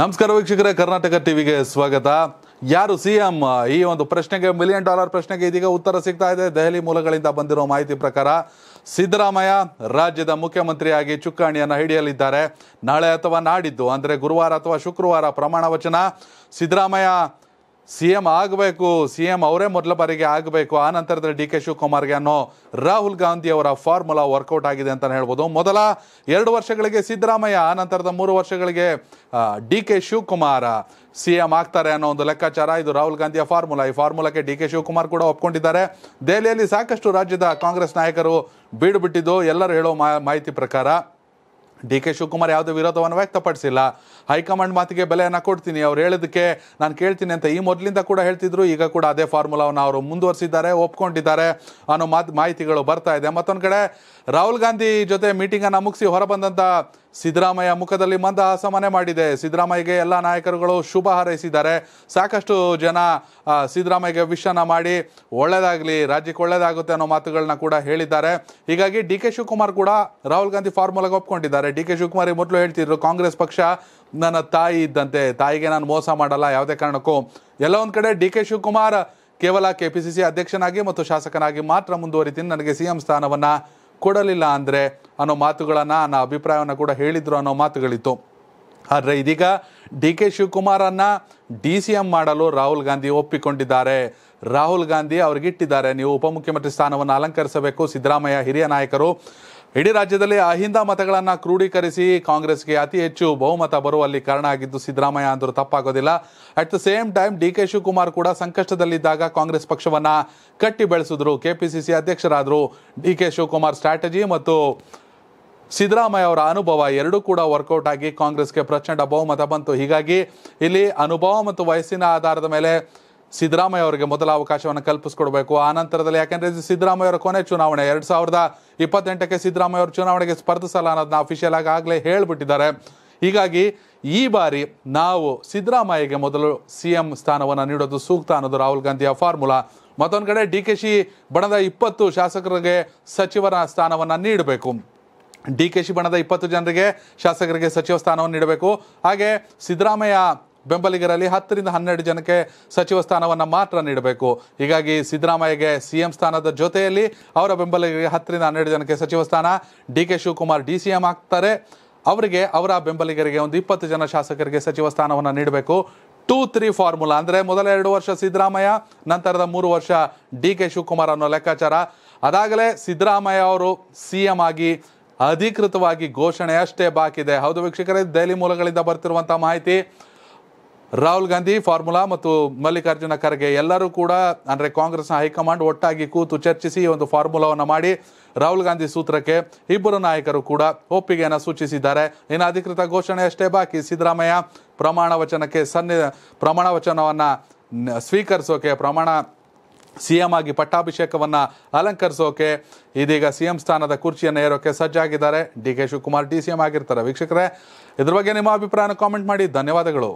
ನಮಸ್ಕಾರ ವೀಕ್ಷಕರೇ ಕರ್ನಾಟಕ ಟಿವಿಗೆ ಸ್ವಾಗತ ಯಾರು ಸಿಎಂ ಈ ಒಂದು ಪ್ರಶ್ನೆಗೆ ಮಿಲಿಯನ್ ಡಾಲರ್ ಪ್ರಶ್ನೆಗೆ ಇದೀಗ ಉತ್ತರ ಸಿಗ್ತಾ ಇದೆ ದೆಹಲಿ ಮೂಲಗಳಿಂದ ಬಂದಿರುವ ಮಾಹಿತಿ ಪ್ರಕಾರ ಸಿದ್ದರಾಮಯ್ಯ ರಾಜ್ಯದ ಮುಖ್ಯಮಂತ್ರಿಯಾಗಿ ಚುಕ್ಕಾಣಿಯನ್ನು ಹಿಡಿಯಲಿದ್ದಾರೆ ನಾಳೆ ಅಥವಾ ನಾಡಿದ್ದು ಅಂದರೆ ಗುರುವಾರ ಅಥವಾ ಶುಕ್ರವಾರ ಪ್ರಮಾಣ ವಚನ ಸಿದ್ದರಾಮಯ್ಯ ಸಿ ಎಂ ಆಗಬೇಕು ಸಿ ಎಂ ಅವರೇ ಮೊದಲ ಬಾರಿಗೆ ಆಗಬೇಕು ಆ ನಂತರದಲ್ಲಿ ಡಿ ಕೆ ಶಿವಕುಮಾರ್ಗೆ ಅನ್ನೋ ರಾಹುಲ್ ಗಾಂಧಿ ಅವರ ಫಾರ್ಮುಲಾ ವರ್ಕೌಟ್ ಆಗಿದೆ ಅಂತಲೇ ಹೇಳ್ಬೋದು ಮೊದಲ ಎರಡು ವರ್ಷಗಳಿಗೆ ಸಿದ್ದರಾಮಯ್ಯ ಆ ನಂತರದ ಮೂರು ವರ್ಷಗಳಿಗೆ D K Shivakumara C M ಆಗ್ತಾರೆ ಅನ್ನೋ ಒಂದು ಲೆಕ್ಕಾಚಾರ ಇದು ರಾಹುಲ್ ಗಾಂಧಿಯ ಫಾರ್ಮುಲಾ ಈ ಫಾರ್ಮುಲಾಕ್ಕೆ ಡಿ ಕೆ ಶಿವಕುಮಾರ್ ಕೂಡ ಒಪ್ಕೊಂಡಿದ್ದಾರೆ ದೆಹಲಿಯಲ್ಲಿ ಸಾಕಷ್ಟು ರಾಜ್ಯದ ಕಾಂಗ್ರೆಸ್ ನಾಯಕರು ಬೀಡುಬಿಟ್ಟಿದ್ದು ಎಲ್ಲರೂ ಹೇಳೋ ಮಾಹಿತಿ ಪ್ರಕಾರ ಡಿ ಕೆ ಶಿವಕುಮಾರ್ ಯಾವುದೇ ವಿರೋಧವನ್ನು ವ್ಯಕ್ತಪಡಿಸಿಲ್ಲ ಹೈಕಮಾಂಡ್ ಮಾತಿಗೆ ಬೆಲೆಯನ್ನು ಕೊಡ್ತೀನಿ ಅವ್ರು ಹೇಳೋದಕ್ಕೆ ನಾನು ಕೇಳ್ತೀನಿ ಅಂತ ಈ ಮೊದಲಿಂದ ಕೂಡ ಹೇಳ್ತಿದ್ರು ಈಗ ಕೂಡ ಅದೇ ಫಾರ್ಮುಲಾವನ್ನು ಅವರು ಮುಂದುವರಿಸಿದ್ದಾರೆ ಒಪ್ಕೊಂಡಿದ್ದಾರೆ ಅನ್ನೋ ಮಾತು ಮಾಹಿತಿಗಳು ಬರ್ತಾ ಇದೆ ಮತ್ತೊಂದು ಕಡೆ ರಾಹುಲ್ ಗಾಂಧಿ ಜೊತೆ ಮೀಟಿಂಗನ್ನು ಮುಗಿಸಿ ಹೊರಬಂದಂಥ ಸಿದ್ದರಾಮಯ್ಯ ಮುಖದಲ್ಲಿ ಮಂದ ಮನೆ ಮಾಡಿದೆ ಸಿದ್ದರಾಮಯ್ಯಗೆ ಎಲ್ಲ ನಾಯಕರುಗಳು ಶುಭ ಹಾರೈಸಿದ್ದಾರೆ ಸಾಕಷ್ಟು ಜನ ಸಿದ್ದರಾಮಯ್ಯಗೆ ವಿಷನ ಮಾಡಿ ಒಳ್ಳೆಯದಾಗಲಿ ರಾಜ್ಯಕ್ಕೆ ಒಳ್ಳೇದಾಗುತ್ತೆ ಅನ್ನೋ ಮಾತುಗಳನ್ನ ಕೂಡ ಹೇಳಿದ್ದಾರೆ ಹೀಗಾಗಿ ಡಿ ಕೆ ಶಿವಕುಮಾರ್ ಕೂಡ ರಾಹುಲ್ ಗಾಂಧಿ ಫಾರ್ಮುಲಾಗೆ ಒಪ್ಕೊಂಡಿದ್ದಾರೆ ಡಿ ಕೆ ಶಿವಕುಮಾರ್ ಮೊದಲು ಹೇಳ್ತಿದ್ರು ಕಾಂಗ್ರೆಸ್ ಪಕ್ಷ ನನ್ನ ತಾಯಿ ಇದ್ದಂತೆ ತಾಯಿಗೆ ನಾನು ಮೋಸ ಮಾಡಲ್ಲ ಯಾವುದೇ ಕಾರಣಕ್ಕೂ ಎಲ್ಲ ಒಂದು ಕಡೆ ಡಿ ಕೆ ಶಿವಕುಮಾರ್ ಕೇವಲ ಕೆ ಪಿ ಸಿ ಸಿ ಅಧ್ಯಕ್ಷನಾಗಿ ಮತ್ತು ಶಾಸಕನಾಗಿ ಮಾತ್ರ ಮುಂದುವರಿತೀನಿ ನನಗೆ ಸಿಎಂ ಸ್ಥಾನವನ್ನು ಕೊಡಲಿಲ್ಲ ಅಂದರೆ ಅನ್ನೋ ಮಾತುಗಳನ್ನು ನನ್ನ ಅಭಿಪ್ರಾಯವನ್ನು ಕೂಡ ಹೇಳಿದ್ರು ಅನ್ನೋ ಮಾತುಗಳಿತ್ತು ಆದರೆ ಇದೀಗ ಡಿ ಕೆ ಶಿವಕುಮಾರನ್ನು ಡಿ ಸಿ ಎಂ ಮಾಡಲು ರಾಹುಲ್ ಗಾಂಧಿ ಒಪ್ಪಿಕೊಂಡಿದ್ದಾರೆ ರಾಹುಲ್ ಗಾಂಧಿ ಅವ್ರಿಗಿಟ್ಟಿದ್ದಾರೆ ನೀವು ಉಪಮುಖ್ಯಮಂತ್ರಿ ಸ್ಥಾನವನ್ನು ಅಲಂಕರಿಸಬೇಕು ಸಿದ್ದರಾಮಯ್ಯ ಹಿರಿಯ ನಾಯಕರು ಇಡೀ ರಾಜ್ಯದಲ್ಲಿ ಅಹಿಂದ ಮತಗಳನ್ನು ಕ್ರೋಢೀಕರಿಸಿ ಕಾಂಗ್ರೆಸ್ಗೆ ಅತಿ ಹೆಚ್ಚು ಬಹುಮತ ಬರುವಲ್ಲಿ ಕಾರಣ ಆಗಿದ್ದು ಸಿದ್ದರಾಮಯ್ಯ ಅಂದರೂ ತಪ್ಪಾಗೋದಿಲ್ಲ at the same time D K Shivakumar ಕೂಡ ಸಂಕಷ್ಟದಲ್ಲಿದ್ದಾಗ ಕಾಂಗ್ರೆಸ್ ಪಕ್ಷವನ್ನು ಕಟ್ಟಿ ಬೆಳೆಸಿದ್ರು ಕೆಪಿಸಿಸಿ ಅಧ್ಯಕ್ಷರಾದರು ಡಿ ಕೆ ಶಿವಕುಮಾರ್ ಸ್ಟ್ರಾಟಜಿ ಮತ್ತು ಸಿದ್ದರಾಮಯ್ಯ ಅವರ ಅನುಭವ ಎರಡೂ ಕೂಡ ವರ್ಕೌಟ್ ಆಗಿ ಕಾಂಗ್ರೆಸ್ಗೆ ಪ್ರಚಂಡ ಬಹುಮತ ಬಂತು ಹೀಗಾಗಿ ಇಲ್ಲಿ ಅನುಭವ ಮತ್ತು ವಯಸ್ಸಿನ ಆಧಾರದ ಮೇಲೆ ಸಿದ್ದರಾಮಯ್ಯ ಅವರಿಗೆ ಮೊದಲ ಅವಕಾಶವನ್ನು ಕಲ್ಪಿಸ್ಕೊಡ್ಬೇಕು ಆ ನಂತರದಲ್ಲಿ ಯಾಕೆಂದ್ರೆ ಸಿದ್ದರಾಮಯ್ಯ ಅವರ ಕೊನೆ ಚುನಾವಣೆ ಎರಡ್ ಸಾವಿರದ ಇಪ್ಪತ್ತೆಂಟಕ್ಕೆ ಸಿದ್ದರಾಮಯ್ಯ ಅವರು ಚುನಾವಣೆಗೆ ಸ್ಪರ್ಧಿಸಲ್ಲ ಅನ್ನೋದನ್ನ ಅಫಿಷಿಯಲ್ ಆಗಿ ಆಗಲೇ ಹೇಳಿಬಿಟ್ಟಿದ್ದಾರೆ ಹೀಗಾಗಿ ಈ ಬಾರಿ ನಾವು ಸಿದ್ದರಾಮಯ್ಯಗೆ ಮೊದಲು ಸಿ ಎಂ ಸ್ಥಾನವನ್ನು ನೀಡೋದು ಸೂಕ್ತ ಅನ್ನೋದು ರಾಹುಲ್ ಗಾಂಧಿಯ ಫಾರ್ಮುಲಾ ಮತ್ತೊಂದು ಕಡೆ ಡಿ ಕೆ ಶಿ ಬಣದ ಇಪ್ಪತ್ತು ಶಾಸಕರಿಗೆ ಸಚಿವರ ಸ್ಥಾನವನ್ನು ನೀಡಬೇಕು ಡಿ ಕೆ ಶಿ ಬಣದ ಇಪ್ಪತ್ತು ಜನರಿಗೆ ಶಾಸಕರಿಗೆ ಸಚಿವ ಸ್ಥಾನವನ್ನು ನೀಡಬೇಕು ಹಾಗೆ ಸಿದ್ದರಾಮಯ್ಯ ಬೆಂಬಲಿಗರಲ್ಲಿ ಹತ್ತರಿಂದ ಹನ್ನೆರಡು ಜನಕ್ಕೆ ಸಚಿವ ಸ್ಥಾನವನ್ನು ಮಾತ್ರ ನೀಡಬೇಕು ಹೀಗಾಗಿ ಸಿದ್ದರಾಮಯ್ಯಗೆ ಸಿಎಂ ಸ್ಥಾನದ ಜೊತೆಯಲ್ಲಿ ಅವರ ಬೆಂಬಲಿಗರಿಗೆ ಹತ್ತರಿಂದ ಹನ್ನೆರಡು ಜನಕ್ಕೆ ಸಚಿವ ಸ್ಥಾನ D K Shivakumar D C M ಆಗ್ತಾರೆ ಅವರಿಗೆ ಅವರ ಬೆಂಬಲಿಗರಿಗೆ ಒಂದು ಇಪ್ಪತ್ತು ಜನ ಶಾಸಕರಿಗೆ ಸಚಿವ ಸ್ಥಾನವನ್ನು ನೀಡಬೇಕು ಟೂ ತ್ರೀ ಫಾರ್ಮುಲಾ ಅಂದರೆ ಮೊದಲ ಎರಡು ವರ್ಷ ಸಿದ್ದರಾಮಯ್ಯ ನಂತರದ ಮೂರು ವರ್ಷ ಡಿ ಕೆ ಶಿವಕುಮಾರ್ ಅನ್ನೋ ಲೆಕ್ಕಾಚಾರ ಅದಾಗಲೇ ಸಿದ್ದರಾಮಯ್ಯ ಅವರು ಸಿ ಎಂ ಆಗಿ ಅಧಿಕೃತವಾಗಿ ಘೋಷಣೆ ಅಷ್ಟೇ ಬಾಕಿದೆ ಹೌದು ವೀಕ್ಷಕರೇ ದೆಹಲಿ ಮೂಲಗಳಿಂದ ಬರ್ತಿರುವಂಥ ಮಾಹಿತಿ ರಾಹುಲ್ ಗಾಂಧಿ ಫಾರ್ಮುಲಾ ಮತ್ತು ಮಲ್ಲಿಕಾರ್ಜುನ ಖರ್ಗೆ ಎಲ್ಲರೂ ಕೂಡ ಅಂದರೆ ಕಾಂಗ್ರೆಸ್ನ ಹೈಕಮಾಂಡ್ ಒಟ್ಟಾಗಿ ಕೂತು ಚರ್ಚಿಸಿ ಒಂದು ಫಾರ್ಮುಲಾವನ್ನು ಮಾಡಿ ರಾಹುಲ್ ಗಾಂಧಿ ಸೂತ್ರಕ್ಕೆ ಇಬ್ಬರು ನಾಯಕರು ಕೂಡ ಒಪ್ಪಿಗೆಯನ್ನು ಸೂಚಿಸಿದ್ದಾರೆ ಇನ್ನು ಅಧಿಕೃತ ಘೋಷಣೆ ಅಷ್ಟೇ ಬಾಕಿ ಸಿದ್ದರಾಮಯ್ಯ ಪ್ರಮಾಣ ವಚನಕ್ಕೆ ಸನ್ನಿ ಪ್ರಮಾಣ ವಚನವನ್ನು ಸ್ವೀಕರಿಸೋಕೆ ಪ್ರಮಾಣ ಸಿ ಎಂ ಆಗಿ ಪಟ್ಟಾಭಿಷೇಕವನ್ನು ಅಲಂಕರಿಸೋಕೆ ಇದೀಗ ಸಿ ಎಂ ಸ್ಥಾನದ ಕುರ್ಚಿಯನ್ನು ಏರೋಕೆ ಸಜ್ಜಾಗಿದ್ದಾರೆ D K Shivakumar D C M ಆಗಿರ್ತಾರೆ ವೀಕ್ಷಕರೇ ಇದ್ರ ಬಗ್ಗೆ ನಿಮ್ಮ ಅಭಿಪ್ರಾಯನ ಕಾಮೆಂಟ್ ಮಾಡಿ ಧನ್ಯವಾದಗಳು